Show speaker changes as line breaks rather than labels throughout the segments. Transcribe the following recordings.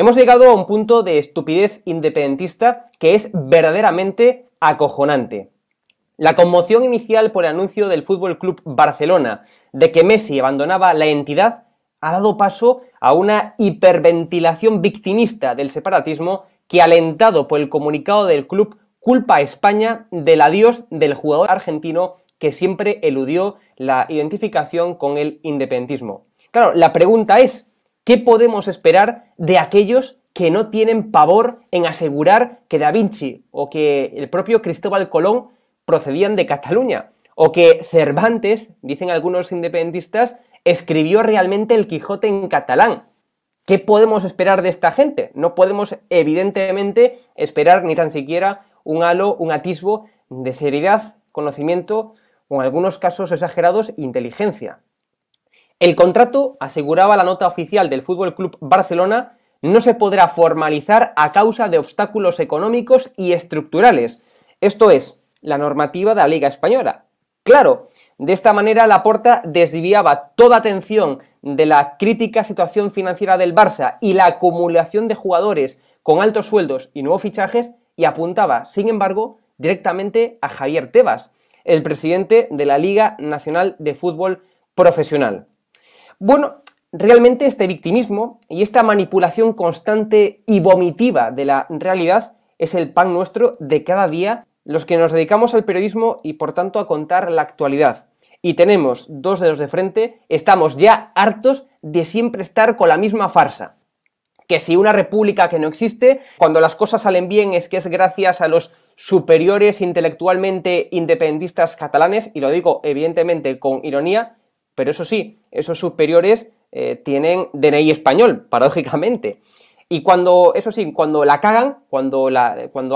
Hemos llegado a un punto de estupidez independentista que es verdaderamente acojonante. La conmoción inicial por el anuncio del Fútbol Club Barcelona de que Messi abandonaba la entidad ha dado paso a una hiperventilación victimista del separatismo que, alentado por el comunicado del club, culpa a España del adiós del jugador argentino que siempre eludió la identificación con el independentismo. Claro, la pregunta es, ¿Qué podemos esperar de aquellos que no tienen pavor en asegurar que Da Vinci o que el propio Cristóbal Colón procedían de Cataluña? O que Cervantes, dicen algunos independentistas, escribió realmente el Quijote en catalán. ¿Qué podemos esperar de esta gente? No podemos, evidentemente, esperar ni tan siquiera un halo, un atisbo de seriedad, conocimiento, o en algunos casos exagerados, inteligencia. El contrato, aseguraba la nota oficial del Fútbol Club Barcelona, no se podrá formalizar a causa de obstáculos económicos y estructurales. Esto es, la normativa de la Liga Española. Claro, de esta manera Laporta desviaba toda atención de la crítica situación financiera del Barça y la acumulación de jugadores con altos sueldos y nuevos fichajes y apuntaba, sin embargo, directamente a Javier Tebas, el presidente de la Liga Nacional de Fútbol Profesional. Bueno, realmente este victimismo y esta manipulación constante y vomitiva de la realidad es el pan nuestro de cada día los que nos dedicamos al periodismo y por tanto a contar la actualidad. Y tenemos dos dedos de frente, estamos ya hartos de siempre estar con la misma farsa que si una república que no existe, cuando las cosas salen bien es que es gracias a los superiores intelectualmente independistas catalanes, y lo digo evidentemente con ironía, pero eso sí, esos superiores eh, tienen DNI español, paradójicamente. Y cuando, eso sí, cuando la cagan, cuando,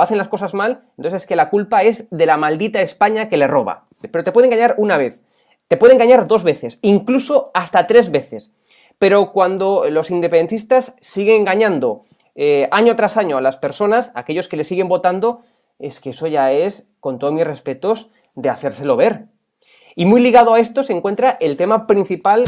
hacen las cosas mal, entonces es que la culpa es de la maldita España que le roba. Pero te puede engañar una vez, te puede engañar dos veces, incluso hasta tres veces. Pero cuando los independentistas siguen engañando eh, año tras año a las personas, a aquellos que le siguen votando, es que eso ya es, con todos mis respetos, de hacérselo ver. Y muy ligado a esto se encuentra el tema principal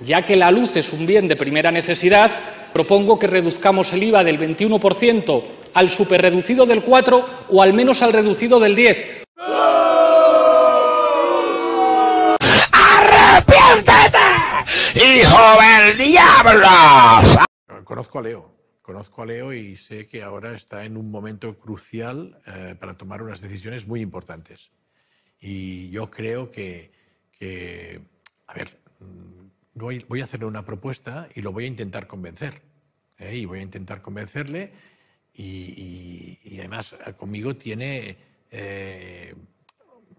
ya que la luz es un bien de primera necesidad, Propongo que reduzcamos el IVA del 21% al superreducido del 4 o al menos al reducido del 10. ¡Arrepiéntete, hijo del diablo! Eh, conozco a Leo, conozco a Leo y sé que ahora está en un momento crucial eh, para tomar unas decisiones muy importantes. Y yo creo que a ver, voy a hacerle una propuesta y lo voy a intentar convencer. ¿eh? Y voy a intentar convencerle y, además eh, conmigo tiene eh,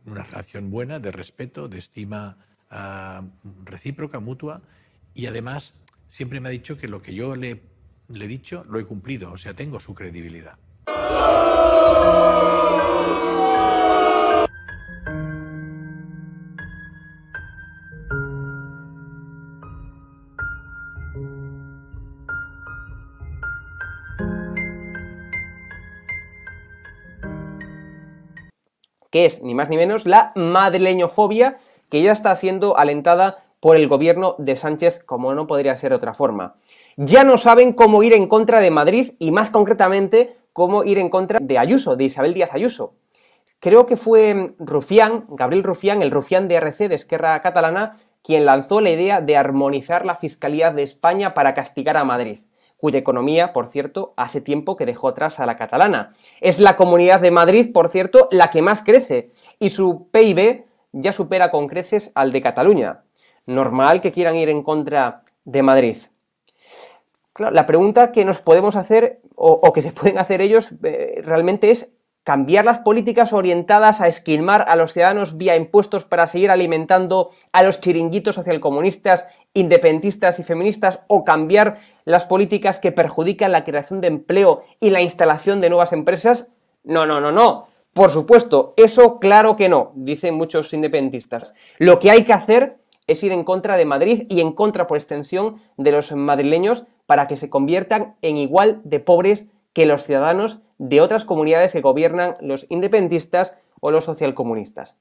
una relación buena de respeto, de estima ah, recíproca, mutua. Y además siempre me ha dicho que lo que yo le, le he dicho lo he cumplido, o sea, tengo su credibilidad. es ni más ni menos la madrileñofobia que ya está siendo alentada por el gobierno de Sánchez, como no podría ser otra forma. Ya no saben cómo ir en contra de Madrid y más concretamente cómo ir en contra de Ayuso, de Isabel Díaz Ayuso. Creo que fue Rufián, Gabriel Rufián, el Rufián de RC de Esquerra Catalana, quien lanzó la idea de armonizar la Fiscalía de España para castigar a Madrid cuya economía, por cierto, hace tiempo que dejó atrás a la catalana. Es la comunidad de Madrid, por cierto, la que más crece y su PIB ya supera con creces al de Cataluña. Normal que quieran ir en contra de Madrid. la pregunta que nos podemos hacer o, que se pueden hacer ellos eh, realmente es cambiar las políticas orientadas a esquilmar a los ciudadanos vía impuestos para seguir alimentando a los chiringuitos socialcomunistas independentistas y feministas o cambiar las políticas que perjudican la creación de empleo y la instalación de nuevas empresas? No, no, no, no. Por supuesto, eso claro que no, dicen muchos independentistas. Lo que hay que hacer es ir en contra de Madrid y en contra, por extensión, de los madrileños para que se conviertan en igual de pobres que los ciudadanos de otras comunidades que gobiernan los independentistas o los socialcomunistas.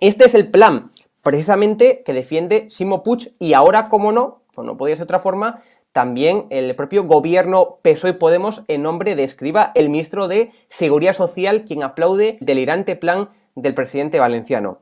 Este es el plan precisamente que defiende Simo Puig y ahora, como no, pues no podía ser otra forma, también el propio gobierno PSOE Podemos en nombre de Escriba, el ministro de Seguridad Social, quien aplaude delirante plan del presidente valenciano,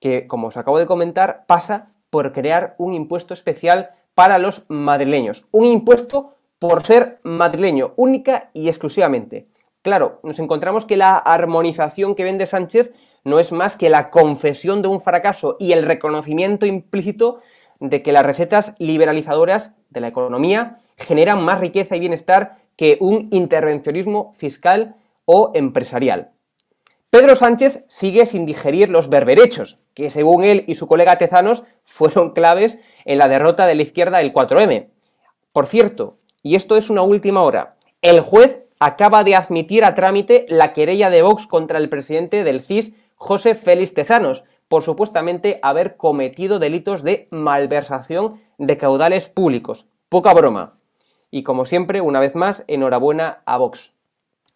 que, como os acabo de comentar, pasa por crear un impuesto especial para los madrileños. Un impuesto por ser madrileño, única y exclusivamente. Claro, nos encontramos que la armonización que vende Sánchez no es más que la confesión de un fracaso y el reconocimiento implícito de que las recetas liberalizadoras de la economía generan más riqueza y bienestar que un intervencionismo fiscal o empresarial. Pedro Sánchez sigue sin digerir los berberechos, que según él y su colega Tezanos fueron claves en la derrota de la izquierda del 4M. Por cierto, y esto es una última hora, el juez acaba de admitir a trámite la querella de Vox contra el presidente del CIS, José Félix Tezanos, por supuestamente haber cometido delitos de malversación de caudales públicos. Poca broma. Y como siempre, una vez más, enhorabuena a Vox.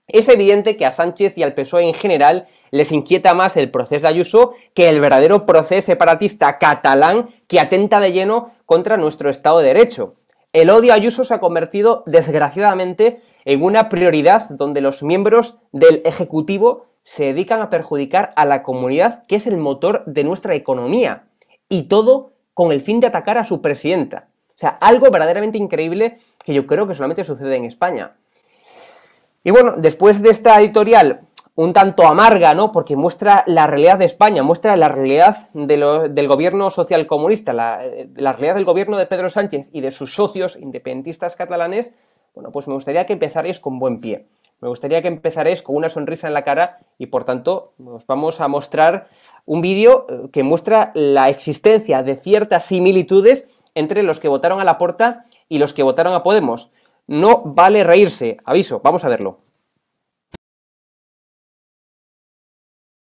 Es evidente que a Sánchez y al PSOE en general les inquieta más el proceso de Ayuso que el verdadero proceso separatista catalán que atenta de lleno contra nuestro Estado de Derecho. El odio a Ayuso se ha convertido, desgraciadamente, en una prioridad donde los miembros del Ejecutivo se dedican a perjudicar a la comunidad que es el motor de nuestra economía. Y todo con el fin de atacar a su presidenta. O sea, algo verdaderamente increíble que yo creo que solamente sucede en España. Y bueno, después de esta editorial un tanto amarga, ¿no? Porque muestra la realidad de España, muestra la realidad del gobierno socialcomunista, la, la realidad del gobierno de Pedro Sánchez y de sus socios independentistas catalanes, bueno, pues me gustaría que empezarais con buen pie me gustaría que empezaréis con una sonrisa en la cara y por tanto os vamos a mostrar un vídeo eh, que muestra la existencia de ciertas similitudes entre los que votaron a la porta y los que votaron a Podemos. No vale reírse, aviso, vamos a verlo.